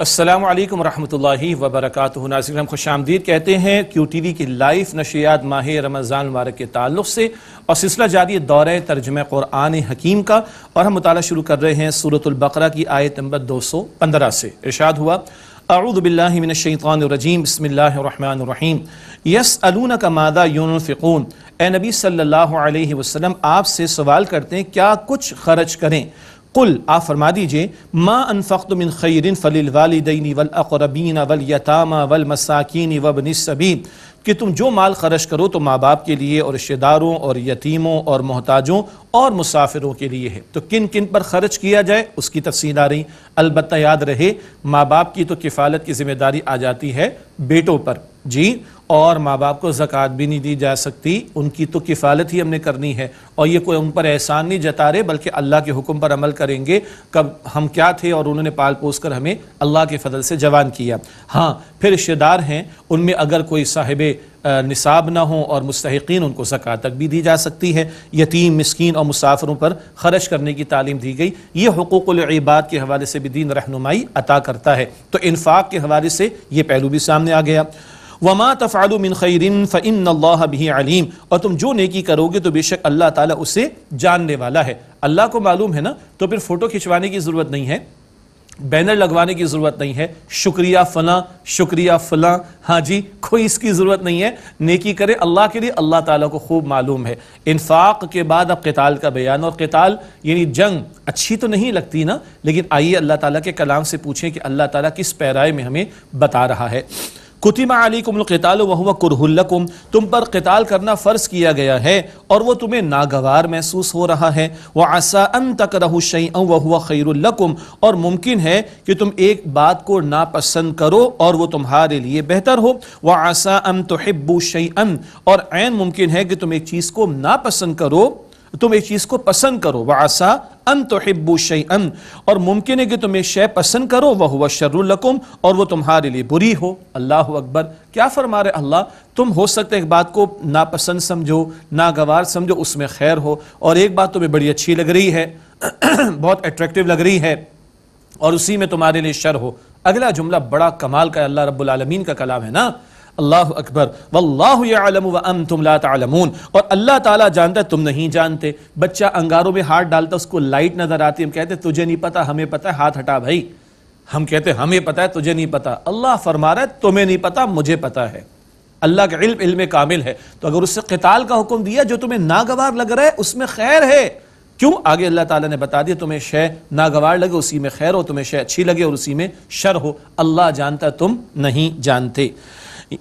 असलम वरहि वबरक नाजिन हम खुश आमदीद कहते हैं क्यू टी वी की लाइव नशियात माह रमज़ान मुबारक के ताल्लुक से और सिलसिला जारी दौर तर्जम क़ुरान हकीम का और हम मुताल शुरू कर रहे हैं सूरतुल्बकरा की आयत नंबर दो सौ पंद्रह से इर्शाद हुआ अरुदबिल्लिमिनशैतरजीम बसमीम यस अलून का मादा यूनफ़िकून ए नबी सल्लल्लाहु अलैहि वसल्लम आपसे सवाल करते हैं क्या कुछ खर्च करें कुल आप फरमा दीजिए माँ मिन खैरिन फ़लिल वालदीन वल अक़रबीन वल यतामा वल मसाकिन वबनसबीन कि तुम जो माल खर्च करो तो माँ बाप के लिए और रिश्तेदारों और यतीमों और मोहताजों और मुसाफिरों के लिए है तो किन किन पर खर्च किया जाए उसकी तफसील आ रही अलबत् याद रहे माँ बाप की तो किफ़ालत की जिम्मेदारी आ जाती है बेटों पर जी और माँ बाप को जक़ात भी नहीं दी जा सकती उनकी तो किफ़ालत ही हमने करनी है और ये कोई उन पर एहसान नहीं जता रहे बल्कि अल्लाह के हुक्म पर अमल करेंगे कब हम क्या थे और उन्होंने पाल पोस कर हमें अल्लाह के फजल से जवान किया हाँ फिर रिश्तेदार हैं उनमें अगर कोई साहिब निसाब ना हो और मुस्तकिन उनको जक़ात तक भी दी जा सकती है यतीम मस्किन और मुसाफरों पर खर्च करने की तालीम दी गई ये हकूक़लबाद के हवाले से भी दीन रहनुमाई अता करता है तो इन्फाक के हवाले से ये पहलू भी सामने आ गया वमा मिन खैरिन फ़िन अल्लाह भी अलीम और तुम जो नेकी करोगे तो बेशक अल्लाह ताला उसे जानने वाला है अल्लाह को मालूम है ना तो फिर फ़ोटो खिंचवाने की ज़रूरत नहीं है बैनर लगवाने की ज़रूरत नहीं है शुक्रिया फ़लाँ शुक्रिया फ़लाँ हाँ जी कोई इसकी ज़रूरत नहीं है नेकी करे अल्लाह के लिए अल्लाह ताला को खूब मालूम है इन्फाक के बाद अब कताल का बयान और कताल यानी जंग अच्छी तो नहीं लगती ना लेकिन आइए अल्लाह ताला के कलाम से पूछें कि अल्लाह ताला किस पैराए में हमें बता रहा है कुतिमा कुमल कताल वह कुरहुल्लकुम तुम पर कताल करना फ़र्ज किया गया है और वह तुम्हें नागवार महसूस हो रहा है वह आसा अन तक रहू शई वह खैरकुम और मुमकिन है कि तुम एक बात को नापसंद करो और वह तुम्हारे लिए बेहतर हो वह आसा अन हिब्बू शई अन और मुमकिन है कि तुम एक चीज़ को नापसंद करो तुम एक चीज़ को पसंद करो आसा अन तो हिब्बू अन और मुमकिन है कि तुम एक शय पसंद करो वह हुआ शर्रकुम और वह तुम्हारे लिए बुरी हो अल्लाह अकबर क्या फरमा रहे अल्लाह तुम हो सकते एक बात को नापसंद समझो नागवार समझो उसमें खैर हो और एक बात तुम्हें बड़ी अच्छी लग रही है बहुत अट्रैक्टिव लग रही है और उसी में तुम्हारे लिए शर हो अगला जुमला बड़ा कमाल का अल्लाह रब्बुल रबालमीन का कलाम है ना अल्लाह अकबर वल्लाम वम तुम लामून और अल्लाह ताला जानता है तुम नहीं जानते बच्चा अंगारों में हाथ डालता उसको लाइट नजर आती हम कहते तुझे नहीं पता हमें पता है हाथ हटा भाई हम कहते हमें पता है तुझे नहीं पता अल्लाह फरमा रहा है तुम्हें नहीं पता मुझे पता है अल्लाह का इल्म इल्म कामिल है तो अगर उससे किताल का हुक्म दिया जो तुम्हें नागवार लग रहा है उसमें खैर है क्यों आगे अल्लाह ताला ने बता दिया तुम्हें शय नागवार लगे उसी में खैर हो तुम्हें शय अच्छी लगे और उसी में शर हो अल्लाह जानता तुम नहीं जानते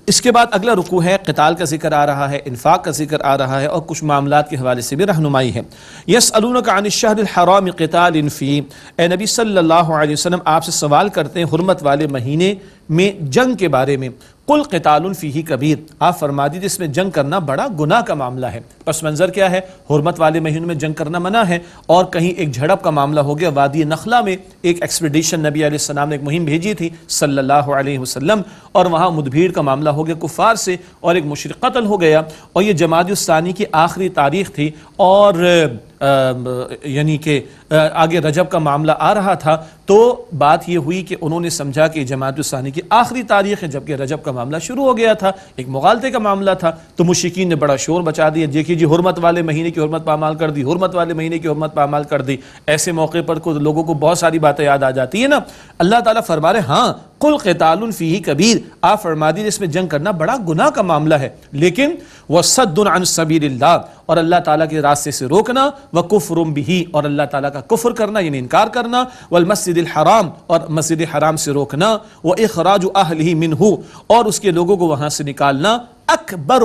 इसके बाद अगला रुकू है कताल का जिक्र आ रहा है इन्फाक का जिक्र आ रहा है और कुछ मामला के हवाले से भी रहनुमाई है यस अनशहराम कताल इनफ़ी ए नबी सल्ला अलैहि आपसे सवाल करते हैं हरमत वाले महीने में जंग के बारे में कुल फी कबीर आप फरमा दीजिए इसमें जंग करना बड़ा गुनाह का मामला है पस मंज़र क्या है हरमत वाले महीनों में जंग करना मना है और कहीं एक झड़प का मामला हो गया वादी नखला में एक एक्सपीडिशन नबी आसमाम ने एक मुहिम भेजी थी सल्लल्लाहु अलैहि वसल्लम और वहाँ मुदभीड़ का मामला हो गया कुफार से और एक मुशर कतल हो गया और ये जमात की आखिरी तारीख थी और यानी कि आगे रजब का मामला आ रहा था तो बात यह हुई कि उन्होंने समझा कि जमातुसानी की आखिरी तारीख है जबकि रजब का मामला शुरू हो गया था एक मुगालते का मामला था तो मुशिकीन ने बड़ा शोर बचा दिया देखिए जी हरमत वाले महीने की हरमत पामाल कर दी हरमत वाले महीने की हरमत पामाल कर दी ऐसे मौके पर को लोगों को बहुत सारी बातें याद आ जाती है ना अल्लाह ताला फरमा रहे हाँ कुल कतालफ़ी कबीर आप फरमा दी इसमें जंग करना बड़ा गुनाह का मामला है लेकिन वह सद्दन सबीर और अल्लाह ताला के रास्ते से रोकना व कुफरुम भी और अल्लाह ताला का कुफर करना यानी इनकार करना वल मस्जिद हराम और मस्जिद हराम से रोकना व एक अहल ही मिनहू और उसके लोगों को वहां से निकालना अकबर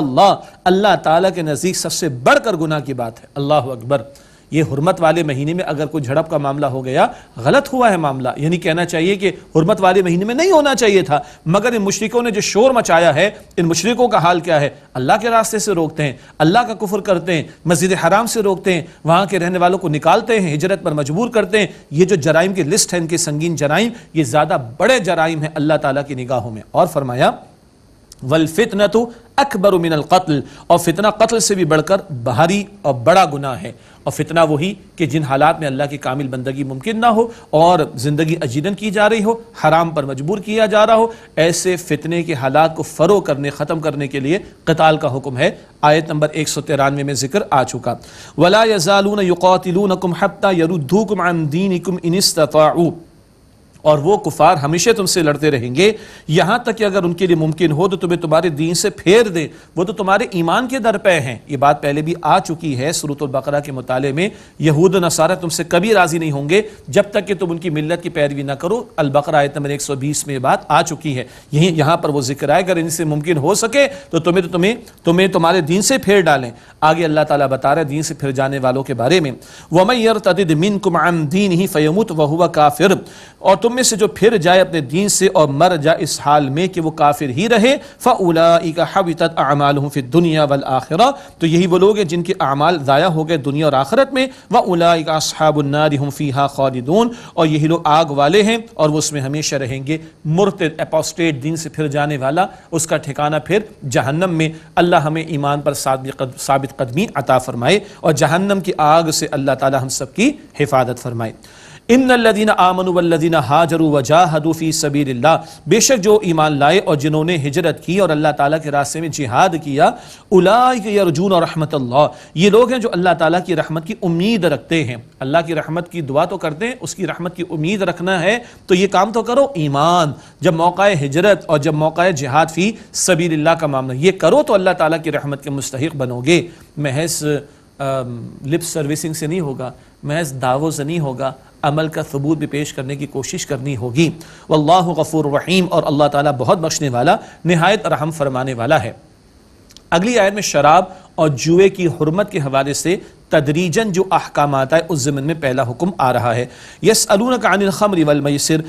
अल्लाह ताला के नज़दीक सबसे बढ़कर गुना की बात है अल्लाह अकबर ये हरमत वाले महीने में अगर कोई झड़प का मामला हो गया गलत हुआ है मामला यानी कहना चाहिए कि हरमत वाले महीने में नहीं होना चाहिए था मगर इन मुशरकों ने जो शोर मचाया है इन मुशरकों का हाल क्या है अल्लाह के रास्ते से रोकते हैं अल्लाह का कुफर करते हैं मस्जिद हराम से रोकते हैं वहाँ के रहने वालों को निकालते हैं हिजरत पर मजबूर करते हैं ये जो जराइम की लिस्ट है इनके संगीन जराइम ये ज़्यादा बड़े जराइम हैं अल्लाह ताला की निगाहों में और फरमाया वलफितन तो अकबर मिनल कत्ल और फितना कत्ल से भी बढ़कर भारी और बड़ा गुना है और फितना वही कि जिन हालात में अल्लाह की कामिल बंदगी मुमकिन ना हो और ज़िंदगी अजीदन की जा रही हो हराम पर मजबूर किया जा रहा हो ऐसे फितने के हालात को फ़रो करने ख़त्म करने के लिए कताल का हुक्म है आयत नंबर एक सौ तिरानवे में जिक्र आ चुका वला यजालून युकातिलूनकुम हत्ता यरुद्दूकुम अन दीनिकुम इनिस्तताऊ और वो कुफार हमेशा तुमसे लड़ते रहेंगे यहां तक कि अगर उनके लिए मुमकिन हो तो तुम्हें तुम्हारे दीन से फेर दे वो तो तुम्हारे ईमान के दर पे हैं ये बात पहले भी आ चुकी है बकरा के मुताले में यहूद नसारा तुमसे कभी राजी नहीं होंगे जब तक कि तुम उनकी मिलत की पैरवी ना करो अलबकरा आयत नंबर एक सौ बीस में बात आ चुकी है यहीं यहां पर वो जिक्र आए अगर इनसे मुमकिन हो सके तो तुम्हें तो तुम्हें तुम्हें तुम्हारे दीन से फेर डालें आगे अल्लाह ताला बता रहे दीन से फिर जाने वालों के बारे में वमैर तदिद मिन कुमान दीन ही फयमुत वहुआ काफिर और तुम तुम में से जो फिर जाए अपने दीन से और मर जाए इस हाल में कि वो काफिर ही रहे फ़लाबित अमाल फिर दुनिया वल आखिरा तो यही वो लोग हैं जिनके अमाल ज़ाया हो गए दुनिया और आखिरत में व उलाकाबुन्नार हम फ़ीहा खालिदून और यही लोग आग वाले हैं और वह उसमें हमेशा रहेंगे मुर्त एपोस्टेट दीन से फिर जाने वाला उसका ठिकाना फिर जहन्नम में अल्लाह हमें ईमान पर साबित कदमी अता फरमाए और जहन्नम की आग से अल्लाह ताला हम सब की हिफाजत फरमाए इन आमन वल्लिना हाजर वजाहदूफ़ी सबील्ला बेशक जो ईमान लाए और जिन्होंने हिजरत की और अल्लाह ताला के रास्ते में जिहाद किया उलाजून और रहमत ये लोग हैं जो अल्लाह ताला की रहमत की उम्मीद रखते हैं अल्लाह की रहमत की दुआ तो करते हैं उसकी रहमत की उम्मीद रखना है तो ये काम तो करो ईमान जब मौका हिजरत और जब मौका जिहाद फ़ी सबील्ला का मामला ये करो तो अल्लाह ताला की रहमत के मुस्तक बनोगे महज लिप सर्विसिंग से नहीं होगा महज दावों से नहीं होगा अमल का सबूत भी पेश करने की कोशिश करनी होगी वल्लाह गफूर रहीम और अल्लाह ताला बहुत बख्शने वाला नहायत रहम फरमाने वाला है अगली आयत में शराब और जुए की हरमत के हवाले से तदरीजन जो अहकाम आता है उस जमन में पहला हुक्म आ रहा है यस अलून का अनिलखमर वलमसर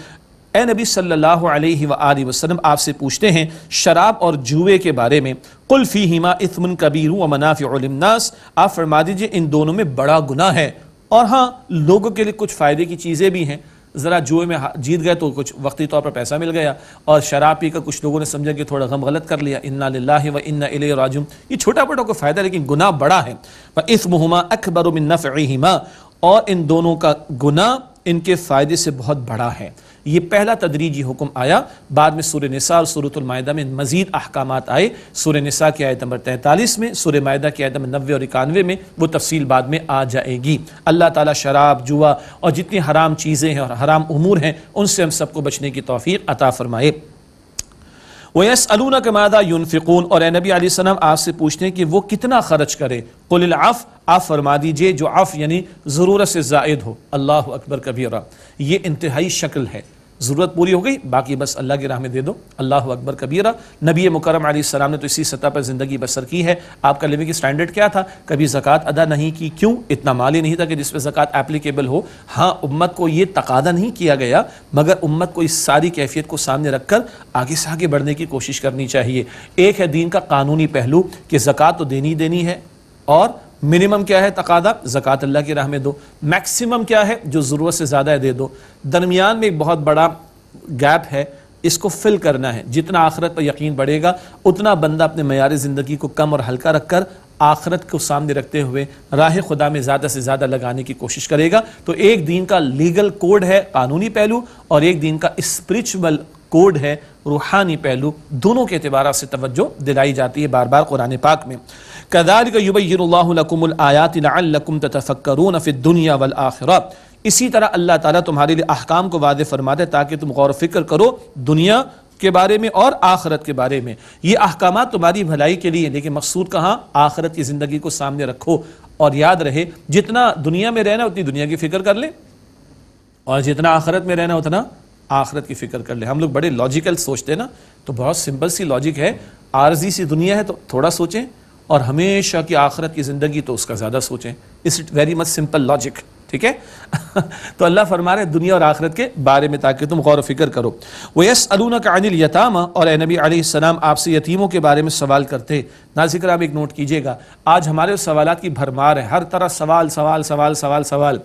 ए नबी सल्लल्लाहु अलैहि सल्ला वसल्लम आपसे पूछते हैं शराब और जुए के बारे में कुल्फ़ी हिमा इसमन कबीरू व मनाफ़ी मनाफ़िलनास आप फरमा दीजिए इन दोनों में बड़ा गुना है और हाँ लोगों के लिए कुछ फ़ायदे की चीज़ें भी हैं ज़रा जुए में जीत गए तो कुछ वक्ती तौर पर पैसा मिल गया और शराब पी कर कुछ लोगों ने समझा कि थोड़ा गम गलत कर लिया इन्ना ला व इन्ना इले राजुम ये छोटा मोटा कोई फ़ायदा लेकिन गुना बड़ा है व इस मुहमा अकबर नफ़ीमा और इन दोनों का गुना इनके फ़ायदे से बहुत बड़ा है ये पहला तदरीजी हुक्म आया बाद में सूर्य नसा और सूरतमायदा में मजीद अहकाम आए सूर्य नसा की आयत नंबर तैंतालीस में सूर्य मायदा की आयत नंबर नबे और इक्यानवे में वो तफसील बाद में आ जाएगी अल्लाह ताली शराब जुआ और जितनी हराम चीज़ें हैं और हराम अमूर हैं उनसे हम सबको बचने की तोफ़ी अता फ़रमाए वयस अलूना के मादा यूनफिकून और नबी आसलम आपसे पूछते हैं कि वो कितना खर्च करे कुल आफ आफ फरमा दीजिए जो आफ यानी ज़रूरत से जायद हो अल्लाह अकबर कबीरा ये इंतहाई शक्ल है ज़रूरत पूरी हो गई बाकी बस अल्लाह की राह में दे दो अल्लाह अकबर कबीरा नबी मुकरम सलाम ने तो इसी सतह पर ज़िंदगी बसर की है आपका लिविंग स्टैंडर्ड क्या था कभी ज़क़़त अदा नहीं की क्यों इतना माल ही नहीं था कि जिस पर ज़क़़त एप्लीकेबल हो हाँ उम्मत को ये तकादा नहीं किया गया मगर उम्मत को इस सारी कैफियत को सामने रख कर आगे से आगे बढ़ने की कोशिश करनी चाहिए एक है दीन का कानूनी पहलू कि ज़क़़त तो देनी देनी है और मिनिमम क्या है तकादा जक़ात अल्लाह की राह में दो मैक्सिमम क्या है जो ज़रूरत से ज़्यादा है दे दो दरमियान में एक बहुत बड़ा गैप है इसको फिल करना है जितना आखरत पर यकीन बढ़ेगा उतना बंदा अपने मैार ज़िंदगी को कम और हल्का रख कर आखरत को सामने रखते हुए राह खुदा में ज़्यादा से ज़्यादा लगाने की कोशिश करेगा तो एक दिन का लीगल कोड है कानूनी पहलू और एक दिन का स्परिचुअल कोड है रूहानी पहलू दोनों के अतबार से तवज्जो दिलाई जाती है बार बार कुरान पाक में कदार युबैनकुमआयातम तफक्रून फ़िदुनिया वल आखिर इसी तरह अल्लाह ताला तुम्हारे लिए अहकाम को वादे फरमाते ताकि तुम गौर फिक्र करो दुनिया के बारे में और आखरत के बारे में ये अहकाम तुम्हारी भलाई के लिए लेकिन मकसूद कहाँ आखरत की ज़िंदगी को सामने रखो और याद रहे जितना दुनिया में रहना उतनी दुनिया की फ़िक्र कर ले और जितना आखरत में रहना उतना आखरत की फ़िक्र कर ले हम लोग बड़े लॉजिकल सोचते ना तो बहुत सिंपल सी लॉजिक है आर्जी सी दुनिया है तो थोड़ा सोचें और हमेशा की आखरत की ज़िंदगी तो उसका ज़्यादा सोचें इस वेरी मच सिंपल लॉजिक ठीक है तो अल्लाह फरमा रहे दुनिया और आखरत के बारे में ताकि तुम गौर फिक्र करो वो यस अलूना का अनिल यताम और नबी आसमाम आपसे यतीमों के बारे में सवाल करते जिक्र आप एक नोट कीजिएगा आज हमारे उस सवाल की भरमार है हर तरह सवाल सवाल सवाल सवाल सवाल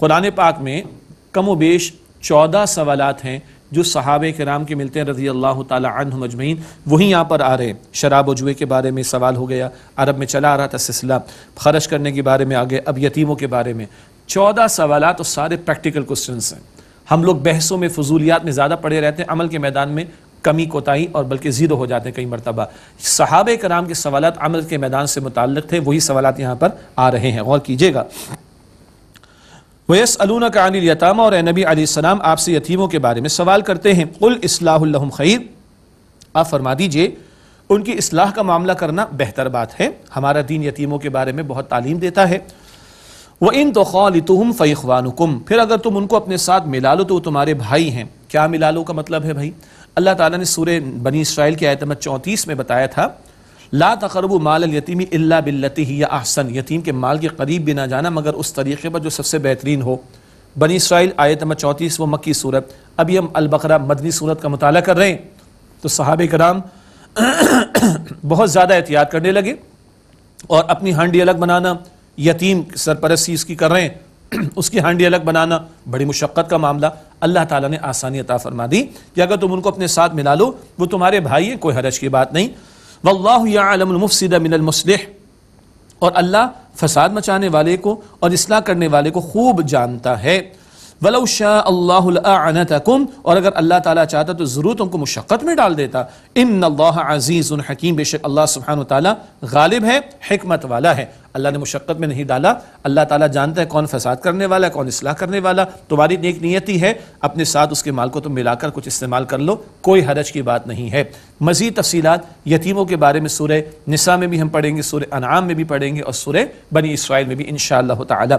कुरान पाक में कमो बेश चौदह सवाल हैं जो सहाब कराम के मिलते हैं रजी अल्लाह तम वहीं यहाँ पर आ रहे हैं शराब व जुए के बारे में सवाल हो गया अरब में चला आ रहा था सिलसिला खर्च करने के बारे में आ गए अब यतीमों के बारे में चौदह सवाल तो सारे प्रैक्टिकल क्वेश्चन हैं हम लोग बहसों में फजूलियात में ज़्यादा पड़े रहते हैं अमल के मैदान में कमी कोताही और बल्कि ज़ीरो हो जाते हैं कई मरतबा सहाब कराम के सवाल अमल के मैदान से मुतल थे वही सवाल यहाँ पर आ रहे हैं गौर कीजिएगा वयस अलून का अनिल यतामा और नबी आसमाम आपसे यतीमों के बारे में सवाल करते हैं कुल इसलाम खैर आप फरमा दीजिए उनकी इसलाह का मामला करना बेहतर बात है हमारा दीन यतीमों के बारे में बहुत तालीम देता है वह इन तो खौलतुम फ़ैख़वानुकुम फिर अगर तुम उनको अपने साथ मिला लो तो वो तुम्हारे भाई हैं क्या मिला लो का मतलब है भाई अल्लाह ताला ने सूर्य बनी इसराइल की आयत नंबर चौंतीस में बताया था ला तकरबू माल यतीमी अल्ला बिल्लती ही या अहसन यतीम के माल के करीब भी ना जाना मगर उस तरीके पर जो सबसे बेहतरीन हो बनी इसराइल आयत नंबर चौंतीस व मक्की सूरत अभी हम अलबकरा मदनी सूरत का मताल कर रहे हैं तो सहाब कराम बहुत ज़्यादा एहतियात करने लगे और अपनी हांडी अलग बनाना यतीम सरपरस्ती इसकी कर रहे हैं उसकी हांडी अलग बनाना बड़ी मुशक्क़त का मामला अल्लाह ताला ने आसानी अता फरमा दी कि अगर तुम उनको अपने साथ मिला लो वो तुम्हारे भाई हैं कोई हरज की बात नहीं वल्लाफ़सिद मिनमसलह और अल्लाह फसाद मचाने वाले को और इसलाह करने वाले को खूब जानता है वलौशाह अल्लाहकुम और अगर अल्लाह ताला चाहता तो ज़रूर तुमको मुशक्क़त में डाल देता इन अल्लाह अजीज़ हकीम बेशक अल्लाह सुबहान ताली गालिब है हमत वाला है अल्लाह ने मुशक्क़त में नहीं डाला अल्लाह ताला जानता है कौन फसाद करने वाला है कौन इसलाह करने वाला तुम्हारी नेक नियति है अपने साथ उसके माल को तुम मिलाकर कुछ इस्तेमाल कर लो कोई हरज की बात नहीं है मज़ीद तफसीत यतीमों के बारे में सुरह निसा में भी हम पढ़ेंगे सुरह अनाम में भी पढ़ेंगे और सूर बनी इसराइल में भी इन ताला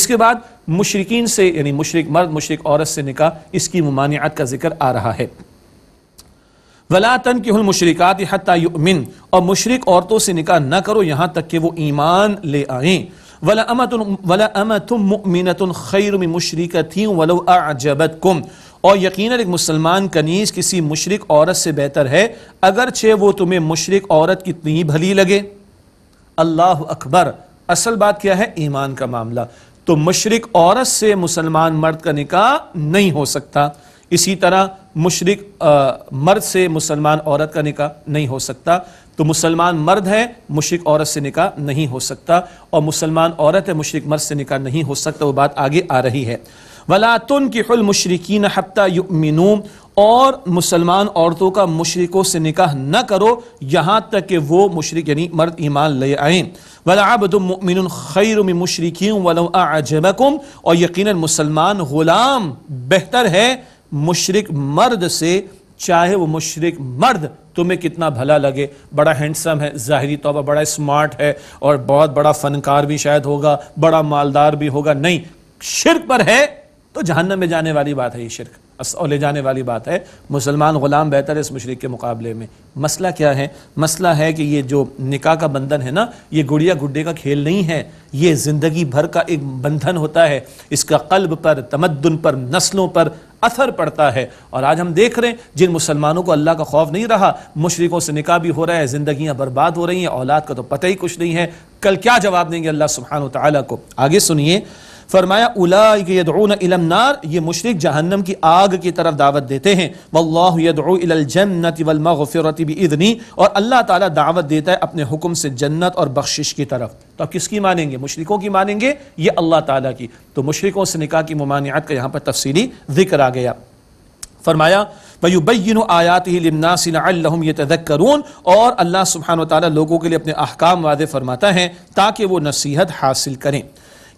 इसके बाद मुशरकिन से यानी मुशरक मर्द मुशरक औरत से निका इसकी ममानियात का जिक्र आ रहा है वला तन की मुशरक़ात हत्यामिन और मुशरक औरतों से निकाह न करो यहां तक कि वो ईमान ले आए वला अमतुन वला अमतुम मुमिनतुन खैर में मुशरक वलो अजबत कुम और यकीन एक मुसलमान कनीज किसी मुशरक औरत से बेहतर है अगरचे वो तुम्हें मुशरक औरत कितनी भली लगे अल्लाह अकबर असल बात क्या है ईमान का मामला तो मुशरक औरत से मुसलमान मर्द का निकाह नहीं हो सकता इसी तरह मुशरक मर्द से मुसलमान औरत का निकाह नहीं हो सकता तो मुसलमान मर्द है मुशरक औरत से निकाह नहीं हो सकता और मुसलमान औरत है मुशरक मर्द से निकाह नहीं हो सकता वो बात आगे आ रही है वलातुन की मुशरकिन हफ्ता युमिनूम और मुसलमान औरतों का मुशरकों से निकाह न करो यहाँ तक कि वो मुशरक यानी मर्द ईमान ले आए वलाबमिन खैर मुशरकिन वलम अजबकुम और यकीन मुसलमान ग़ुलाम बेहतर है मुशरक मर्द से चाहे वो मुशरक मर्द तुम्हें कितना भला लगे बड़ा हैंडसम है ज़ाहरी तौर पर बड़ा स्मार्ट है और बहुत बड़ा फ़नकार भी शायद होगा बड़ा मालदार भी होगा नहीं शिरक पर है तो जहन्नम में जाने वाली बात है ये शिरक और ले जाने वाली बात है मुसलमान ग़ुलाम बेहतर है इस मशरक़ के मुकाबले में मसला क्या है मसला है कि ये जो निका का बंधन है ना ये गुड़िया गुड्डे का खेल नहीं है ये ज़िंदगी भर का एक बंधन होता है इसका कल्ब पर तमद्दन पर नस्लों पर असर पड़ता है और आज हम देख रहे हैं जिन मुसलमानों को अल्लाह का खौफ नहीं रहा मुशरकों से निका भी हो रहा है जिंदगियां बर्बाद हो रही हैं औलाद का तो पता ही कुछ नहीं है कल क्या जवाब देंगे अल्लाह सुबहान तला को आगे सुनिए फरमाया उलानार ये मुशरक जहन्नम की आग की तरफ दावत देते हैं वल्लाफ़रतनी और अल्लाह ताला दावत देता है अपने हुक्म से जन्नत और बख्शिश की तरफ तो आप किसकी मानेंगे मुशरकों की मानेंगे ये अल्लाह ताला की तो मुशरकों से निकाह की ममानियात का यहाँ पर तफसीली जिक्र आ गया फरमाया वयुबैन आयात ही लिमनासिन तदक करून और अल्लाह सुबहान ताली लोगों के लिए अपने अहकाम वादे फरमाता है ताकि वो नसीहत हासिल करें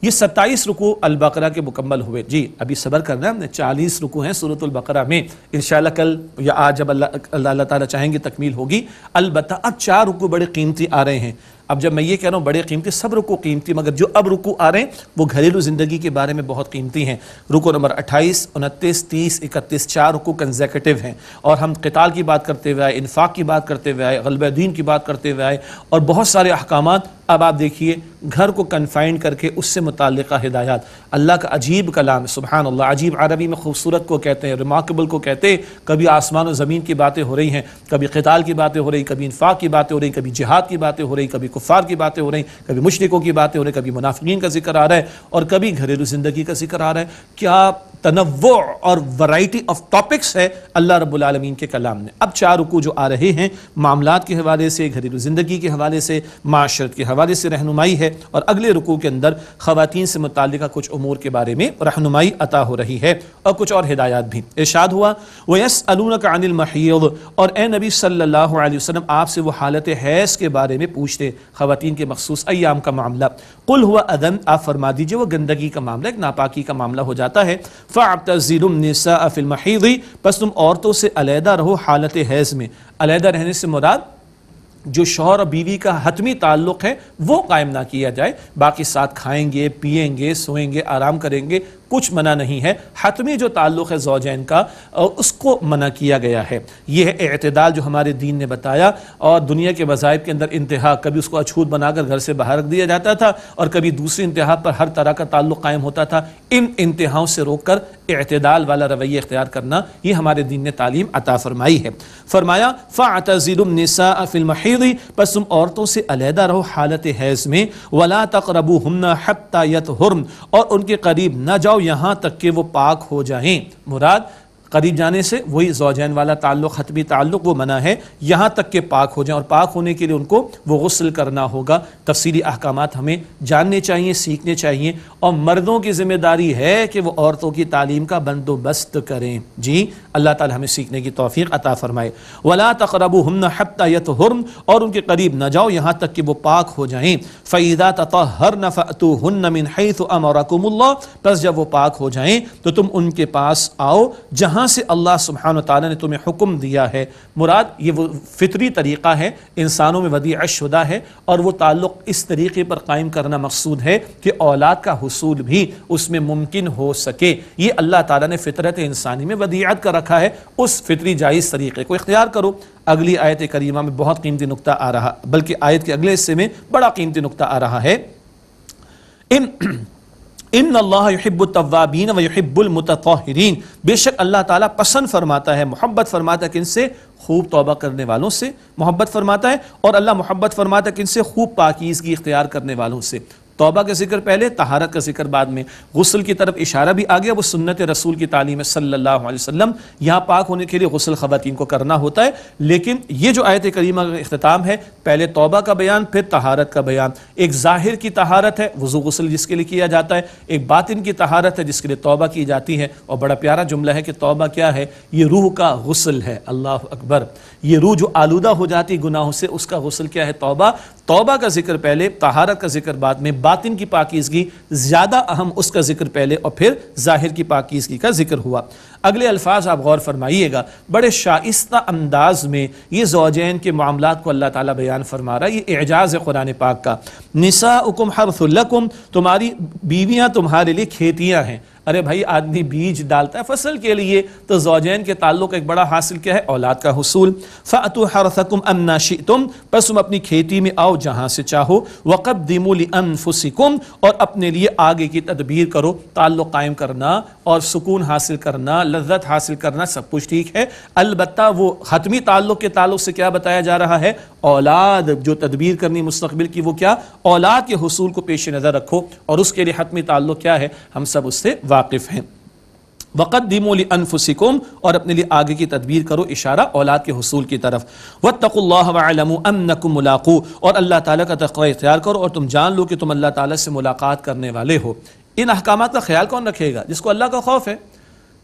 ये सत्ताईस रुकू अलबकरा के मुकम्मल हुए जी अभी सबर करना हमने चालीस रुकू हैं सूरत अलबकरा में इन कल या आज जब अल्लाह अल्लाह ताला चाहेंगे तकमील होगी अलबत् अब चार रुकू बड़े कीमती आ रहे हैं अब जब मैं ये कह रहा हूँ बड़े कीमती सब रुको कीमती मगर जो अब रुको आ रहे हैं वो घरेलू ज़िंदगी के बारे में बहुत कीमती हैं रुको नंबर अट्ठाईस उनतीस तीस इकतीस चार रुको कंजेकटिव हैं और हम कताल की बात करते हुए आए इन्फाक की बात करते हुए आए गलबद्दीन की बात करते हुए आए और बहुत सारे अहकाम अब आप देखिए घर को कन्फाइंड करके उससे मुतल हदायत अल्लाह का अजीब कलाम सुबहान अल्लाह अजीब अरबी में खूबसूरत को कहते हैं रिमार्केबल को कहते हैं कभी आसमान और ज़मीन की बातें हो रही हैं कभी कताल की बातें हो रही कभी इन्फाक की बातें हो रही कभी जिहाद की बातें हो रही कभी कुफ़ार की बातें हो रही कभी मुशरकों की बातें हो रही कभी मुनाफिन का जिक्र आ रहा है और कभी घरेलू ज़िंदगी का जिक्र आ रहा है क्या तनव और वराइटी ऑफ टॉपिक्स है अल्लाह रबालमीन के कलाम ने अब चार रुकू जो आ रहे हैं मामला के हवाले से घरेलू ज़िंदगी के हवाले से माशरत के हवाले से रहनुमाई है और अगले रुकू के अंदर ख़वान से मुतल कुछ अमूर के बारे में रहनुमाई अता हो रही है और कुछ और हिदायत भी इर्शाद हुआ वयस अलून का अनिल और ए नबी सल्ला वसलम आपसे वो हालत हैस के बारे में पूछते ख़वान के मखसूस अयाम का मामला कुल हुआ अदन आप फरमा दीजिए वह गंदगी का मामला एक नापाकी का मामला हो जाता है फ़ातज़ीरमनिसाफ़िलमहीदी बस तुम औरतों से अलहदा रहो हालत हैज़ में अलहदा रहने से मुराद जो शोहर और बीवी का हतमी ताल्लुक है वो कायम ना किया जाए बाकी साथ खाएंगे पिएंगे सोएंगे आराम करेंगे कुछ मना नहीं है हतमी जो ताल्लुक़ है जौजैन का उसको मना किया गया है यह है अतदाल जो हमारे दीन ने बताया और दुनिया के मजाब के अंदर इंतहा कभी उसको अछूत बनाकर घर से बाहर रख दिया जाता था और कभी दूसरी इंतहा पर हर तरह का ताल्लुक़ कायम होता था इन इंतहाओं से रोक कर अतदाल वाला रवैया इख्तियार करना ये हमारे दीन ने तालीम अता फरमाई है फरमाया फ़ातज़िलसा फ़िल्मी बस तुम औरतों से अलहदा रहो हालत हैज़ में वला तकरबू हमना हत यत और उनके करीब ना जाओ यहाँ तक कि वो पाक हो जाएं मुराद करीब जाने से वही जौजैन वाला ताल्लुक हतमी ताल्लुक वो मना है यहाँ तक के पाक हो जाए और पाक होने के लिए उनको वो गसल करना होगा तफसीली अहकाम हमें जानने चाहिए सीखने चाहिए और मर्दों की जिम्मेदारी है कि वह औरतों की तालीम का बंदोबस्त करें जी अल्लाह ताली हमें सीखने की तोफ़ी अता फ़रमाए वला तकरब हमन हत हर्म और उनके करीब न जाओ यहाँ तक कि वो पाक हो जाएँ फ़ैदा तहर न फ़तु हन मिन हैत बस जब वो पाक हो जाएँ तो तुम उनके पास आओ जहाँ जहाँ से अल्लाह सुबहान ताली ने तुम्हें हुक्म दिया है मुराद ये वो फितरी तरीक़ा है इंसानों में वदी वदीशुदा है और वो ताल्लुक़ इस तरीक़े पर कायम करना मकसूद है कि औलाद का हसूल भी उसमें मुमकिन हो सके ये अल्लाह ताली ने फितरत इंसानी में वदियात कर रखा है उस फितरी जायज़ तरीक़े को इख्तियार करो अगली आयत करीमा में बहुत कीमती नुकता आ रहा बल्कि आयत के अगले हिस्से में बड़ा कीमती नुकता आ रहा है इन इन अल्लाहब्बाबीन वहीबुलमतरीन बेशक अल्लाह ताला पसंद फरमाता है मोहब्बत फरमाता किन से खूब तोबा करने वालों से मोहब्बत फरमाता है और अल्लाह मोहब्बत फरमाता किन से खूब पाकिजगी इख्तियार करने वालों से तोबा का जिक्र पहले तहारत का जिक्र बाद में गसल की तरफ इशारा भी आ गया वो सुन्नत रसूल की तालीम सल्ला वसम यहाँ पाक होने के लिए गसल ख़वान को करना होता है लेकिन ये जो आयत करीमा का अख्ताम है पहले तोबा का बयान फिर तहारत का बयान एक ज़ाहिर की तहारत है वजू गसल जिसके लिए किया जाता है एक बातिन की तहारत है जिसके लिए तोबा की जाती है और बड़ा प्यारा जुमला है कि तोबा क्या है ये रूह का गसल है अल्लाह अकबर ये रूह जो आलूदा हो जाती गुनाहों से उसका गसल क्या है तोबा तोबा का जिक्र पहले तहारत का जिक्र बाद में बातिन की पाकिजगी ज़्यादा अहम उसका जिक्र पहले और फिर ज़ाहिर की पाकिजगी का जिक्र हुआ अगले अल्फाज आप गौर फरमाइएगा बड़े शाइस्ता अंदाज में ये जोजैन के मामला को अल्लाह ताला बयान फरमा रहा है ये एजाज है कुरान पाक का निसा उकुम हरसुल्लकुम तुम्हारी बीवियाँ तुम्हारे लिए खेतियाँ हैं अरे भाई आदमी बीज डालता है फसल के लिए तो जोजैन के ताल्लुक एक बड़ा हासिल क्या है औलाद का हसूल फ़ातु हरसकुम अमना तुम बस तुम अपनी खेती में आओ जहाँ से चाहो वक़ब दिमुल अनफुसिकुम और अपने लिए आगे की तदबीर करो ताल्लुक कायम करना और सुकून हासिल करना लज्जत हासिल करना सब कुछ ठीक है अलबत् वो हतमी ताल्लुक के ताल्लुक से क्या बताया जा रहा है औलाद जो तदबीर करनी मुस्तबिल की वो क्या औलाद के हसूल को पेश नज़र रखो और उसके लिए हतमी ताल्लुक़ क्या है हम सब उससे वाकिफ़ हैं वक़त दिमोली अनफुसिकुम और अपने लिए आगे की तदबीर करो इशारा औलाद के हसूल की तरफ व तक़ल्लाकु मुलाकू और अल्लाह ताली का तक़वा इख्तियार करो और तुम जान लो कि तुम अल्लाह ताली से मुलाकात करने वाले हो इन अहकाम का ख्याल कौन रखेगा जिसको अल्लाह का खौफ है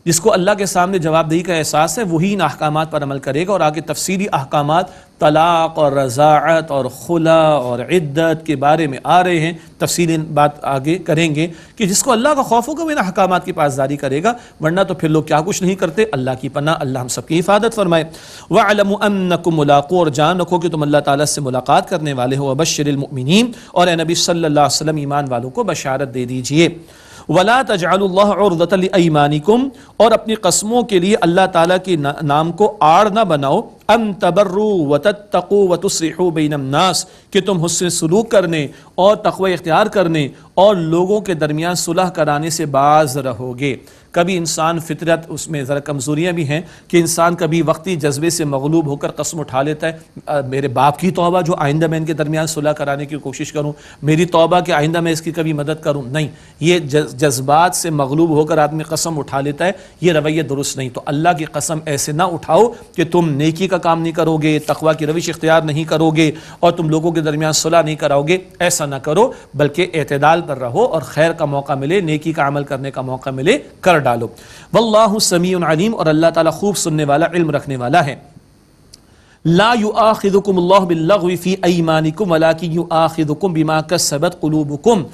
जिसको अल्लाह के सामने जवाबदेही का एहसास है वही इन अहकाम पर अमल करेगा और आगे तफसीली अहकाम तलाक़ और रज़ात और खुला और इद्दत के बारे में आ रहे हैं तफसी बात आगे करेंगे कि जिसको अल्लाह का खौफ होगा वह इन अहकाम की पासदारी करेगा वरना तो फिर लोग क्या कुछ नहीं करते अल्लाह की पना अल्लाह हम सब की हिफाजत फरमाए वालमको मुलाक़ो और जान रखो कि तुम अल्लाह ताली से मुलाकात करने वाले हो बशरमिन और नबी सल्ला वसलम ईमान वालों को बशारत दे दीजिए वला तजाल्लामानी कुम और अपनी कस्मों के लिए अल्लाह ताला के नाम को आड़ ना बनाओ अन तबर्रू व तत्तु व तसरहू नास कि तुम हुसन सलूक करने और तकवा इख्तियार करने और लोगों के दरमियान सुलह कराने से बाज रहोगे कभी इंसान फितरत उसमें ज़रा कमज़ोरियाँ भी हैं कि इंसान कभी वक्ती जज्बे से मगलूब होकर कसम उठा लेता है आ, मेरे बाप की तोबा जो आइंदा मैं इनके दरमियान सुलह कराने की कोशिश करूँ मेरी तौबा कि आइंदा मैं इसकी कभी मदद करूँ नहीं ये जज्बात से मगलूब होकर आदमी कसम उठा लेता है ये रवैया दुरुस्त नहीं तो अल्लाह की कसम ऐसे ना उठाओ कि तुम नेकी का काम नहीं करोगे तकवा की रविश इख्तियार नहीं करोगे और तुम लोगों के दरमियान सुलह नहीं कराओगे ऐसा ना करो बल्कि अतदाल पर रहो और खैर का मौका मिले नेकी का अमल करने का मौका मिले कर डालो वल्लाह समी अलीम और अल्लाह ताला खूब सुनने वाला इल्म रखने वाला है ला यू आखिदुकुम बिल्लगवी फ़ी अईमानिकुम वला की यू आखिदुकुम बिमा कसबत कुलूबुकुम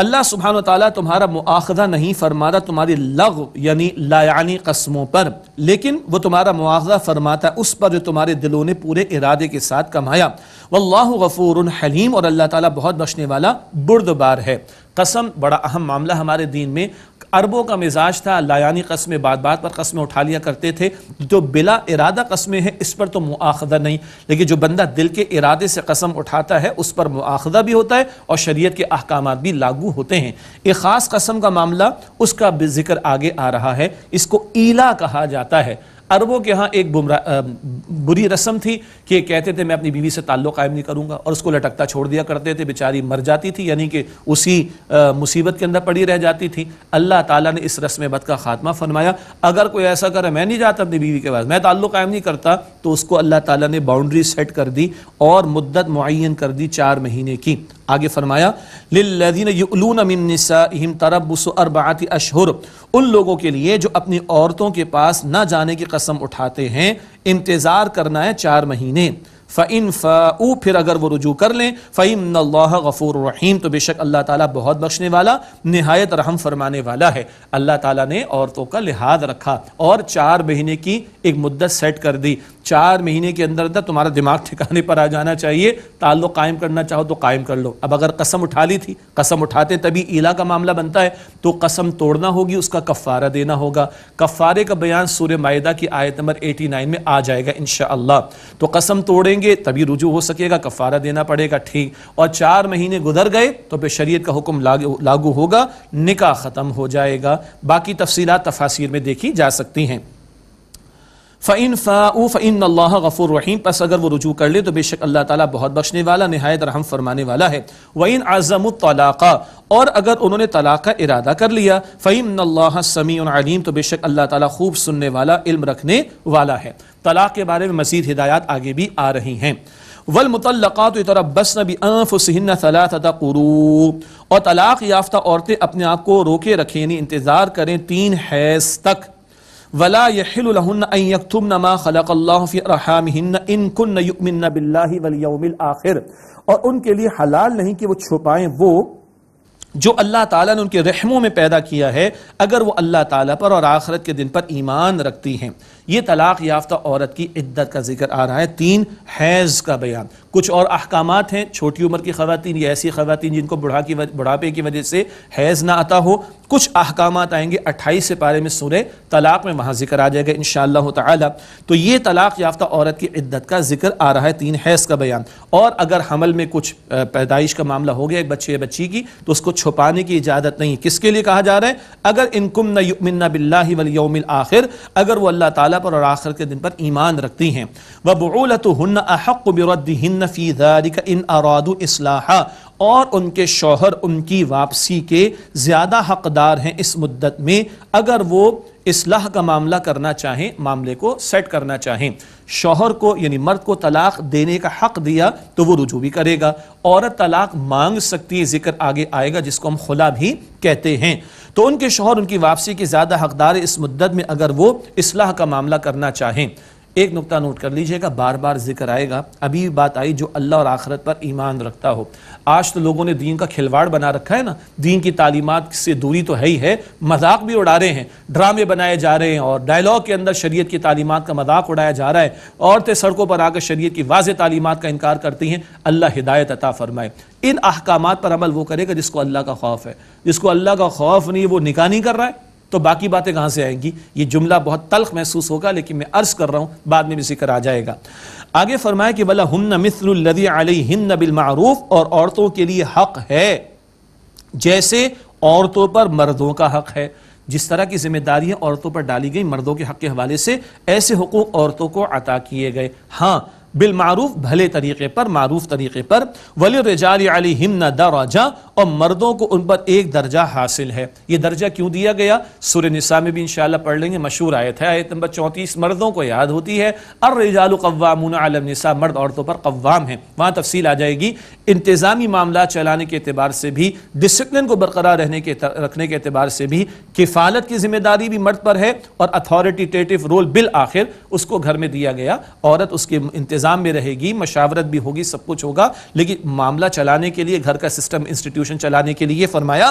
अल्लाह सुबहान तला तुम्हारा मुआजा नहीं फरमाता तुम्हारी लग यानी लायानी कस्मों पर लेकिन वह तुम्हारा मुआजा फरमाता उस पर जो तुम्हारे दिलों ने पूरे इरादे के साथ कमाया वल्लाह गफूर हलीम और अल्लाह ताला बहुत बचने वाला बुर्दबार है कसम बड़ा अहम मामला हमारे दीन में अरबों का मिजाज था लायानी यानी कस्में बात बात पर कस्में उठा लिया करते थे जो बिला इरादा कस्में हैं इस पर तो मुआखदा नहीं लेकिन जो बंदा दिल के इरादे से कसम उठाता है उस पर मुआखदा भी होता है और शरीयत के अहकाम भी लागू होते हैं एक ख़ास कसम का मामला उसका जिक्र आगे आ रहा है इसको ईला कहा जाता है अरबों के यहाँ एक बुरी रस्म थी कि कहते थे मैं अपनी बीवी से ताल्लुक कायम नहीं करूँगा और उसको लटकता छोड़ दिया करते थे बेचारी मर जाती थी यानी कि उसी मुसीबत के अंदर पड़ी रह जाती थी अल्लाह ताला ने इस रस्म बद का खात्मा फरमाया अगर कोई ऐसा करे मैं नहीं जाता अपनी बीवी के पास मैं ताल्लुक कायम नहीं करता तो उसको अल्लाह तला ने बाउंड्री सेट कर दी और मुद्दत मुन कर दी चार महीने की आगे फरमाया उन लोगों के लिए जो अपनी औरतों के पास ना जाने की कसम उठाते हैं इंतज़ार करना है चार महीने फ़िन फ़ू फिर अगर वो रुजू कर लें फ़ैन अल्लाह गफ़ूर रहीम तो बेशक अल्लाह ताला बहुत बख्शने वाला नहायत रहम फरमाने वाला है अल्लाह ताला ने औरतों का लिहाज रखा और चार महीने की एक मुद्दत सेट कर दी चार महीने के अंदर अंदर तुम्हारा दिमाग ठिकाने पर आ जाना चाहिए ताल्लुक कायम करना चाहो तो कायम कर लो अब अगर कसम उठा ली थी कसम उठाते तभी ईला का मामला बनता है तो कसम तोड़ना होगी उसका कफ़ारा देना होगा कफ़ारे का बयान सूर्य माहा की आयत नंबर एटी नाइन में आ जाएगा इन तो कसम तोड़ेंगे तभी रुजू हो सकेगा कफ़ारा देना पड़ेगा ठीक और चार महीने गुजर गए तो फिर शरीय का हुक्म लागू होगा निका ख़त्म हो जाएगा बाकी तफसीत तफासिर में देखी जा सकती हैं फ़ैन फ़ाऊ फ़ैन अल्लाह गफ़ूर रहीम पस अगर वो रुजू कर ले तो बेशक अल्लाह ताला बहुत बख्शने वाला नहायत रहम फरमाने वाला है वइन आज़म तलाक़ा और अगर उन्होंने तलाक़ का इरादा कर लिया फ़ैन अल्लाह समी अलीम तो बेशक अल्लाह ताला खूब सुनने वाला इल्म रखने वाला है तलाक़ के बारे में मज़ीद हिदायत आगे भी आ रही हैं वल मुतलक़ा तो तरबस नबी आँफ सहन और तलाक़ याफ्ता औरतें अपने आप को रोके रखें यानी इंतज़ार करें तीन हैज़ तक वला यहिलुलहुन मा खलक अल्लाह फी रहमिहिन इन कुन युमिन बिल्लाहि वल यौमिल आखिर और उनके लिए हलाल नहीं कि वो छुपाएं वो जो अल्लाह ताला ने उनके रहमों में पैदा किया है अगर वो अल्लाह ताला पर और आखरत के दिन पर ईमान रखती हैं ये तलाक़ याफ्ता औरत की इद्दत का जिक्र आ रहा है तीन हैज़ का बयान कुछ और अहकाम हैं छोटी उम्र की खवतिन या ऐसी खवतिन जिनको बुढ़ा की बुढ़ापे की वजह से हैज़ ना आता हो कुछ अहकाम आएंगे अट्ठाईस से पारे में सुने तलाक़ में वहाँ जिक्र आ जाएगा इन शाह तो ये तलाक़ याफ्ता औरत की इद्दत का जिक्र आ रहा है तीन हैज़ का बयान और अगर हमल में कुछ पैदाइश का मामला हो गया एक बच्चे या बच्ची की तो उसको छुपाने की इजाज़त नहीं किसके लिए कहा जा रहा है अगर इनकुम ना बिल्ला वल आखिर अगर वो अल्लाह ताली अल्लाह पर और आखिर के दिन पर ईमान रखती हैं व बूलत हक़ी इन और उनके शोहर उनकी वापसी के ज़्यादा हकदार हैं इस मुद्दत में अगर वो इसलाह का मामला करना चाहें मामले को सेट करना चाहें शोहर को यानी मर्द को तलाक देने का हक दिया तो वो रुजू भी करेगा औरत तलाक मांग सकती है जिक्र आगे आएगा जिसको हम खुला भी कहते हैं तो उनके शोहर उनकी वापसी के ज़्यादा हकदार इस मुद्दत में अगर वो इसलाह का मामला करना चाहें एक नुकता नोट कर लीजिएगा बार बार जिक्र आएगा अभी बात आई जो अल्लाह और आखरत पर ईमान रखता हो आज तो लोगों ने दीन का खिलवाड़ बना रखा है ना दीन की तालीमत से दूरी तो है ही है मजाक भी उड़ा रहे हैं ड्रामे बनाए जा रहे हैं और डायलॉग के अंदर शरीयत की तालीमत का मजाक उड़ाया जा रहा है औरतें सड़कों पर आकर शरीय की वाज तालीमत का इनकार करती हैं अल्लाह हिदायत अता फरमाए इन अहकाम पर अमल वो करेगा जिसको अल्लाह का खौफ है जिसको अल्लाह का खौफ नहीं वो निकाह नहीं कर रहा है तो बाकी बातें कहाँ से आएंगी ये जुमला बहुत तलख महसूस होगा लेकिन मैं अर्ज कर रहा हूँ बाद में भी जिक्र आ जाएगा आगे फरमाया कि वला हन मिसलदी अली हिन बिलमारूफ और औरतों के लिए हक है जैसे औरतों पर मर्दों का हक है जिस तरह की जिम्मेदारियां औरतों पर डाली गई मर्दों के हक के हवाले से ऐसे हकूक औरतों को अता किए गए हाँ बिलमारूफ भले तरीके पर मारूफ तरीके पर वली रजाल अली हिमना दराजा और मर्दों को उन पर एक दर्जा हासिल है ये दर्जा क्यों दिया गया सुर निसा में भी इंशाल्लाह पढ़ लेंगे मशहूर आयत है आयत नंबर चौंतीस मर्दों को याद होती है अर रजाल आलम निसा मर्द औरतों पर कवाम है वहाँ तफसील आ जाएगी इंतज़ामी मामला चलाने के अतबार से भी डिसिप्लिन को बरकरार रहने के रखने के अतबार से भी किफालत की जिम्मेदारी भी मर्द पर है और अथॉरिटेटिव रोल बिल आखिर उसको घर में दिया गया औरत उसके इंतजाम निज़ाम में रहेगी मशावरत भी होगी सब कुछ होगा लेकिन मामला चलाने के लिए घर का सिस्टम इंस्टीट्यूशन चलाने के लिए फरमाया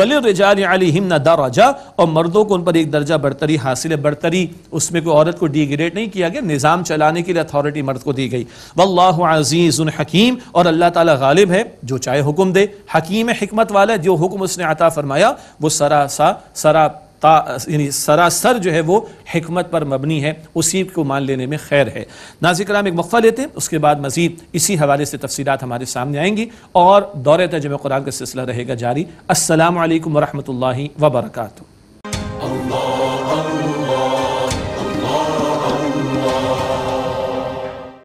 वली रजान अलीम न दराजा और मर्दों को उन पर एक दर्जा बढ़तरी हासिल बढ़तरी उसमें कोई औरत को डिग्रेड नहीं किया गया निज़ाम चलाने के लिए अथॉरिटी मर्द को दी गई वल्लाह अजीज़ हकीम और अल्लाह ताला गालिब है जो चाहे हुक्म दे हकीम हमत वाला जो हुक्म उसने अता फरमाया वो सरासा सरा यानी सरासर जो है वो हमत पर मबनी है उसी को मान लेने में खैर है नाजिक राम एक वक्फ़ा लेते हैं उसके बाद मजीद इसी हवाले से तफसीत हमारे सामने आएंगी और दौर तजम कुरान का सिलसिला रहेगा जारी असल वरहमल वबरकू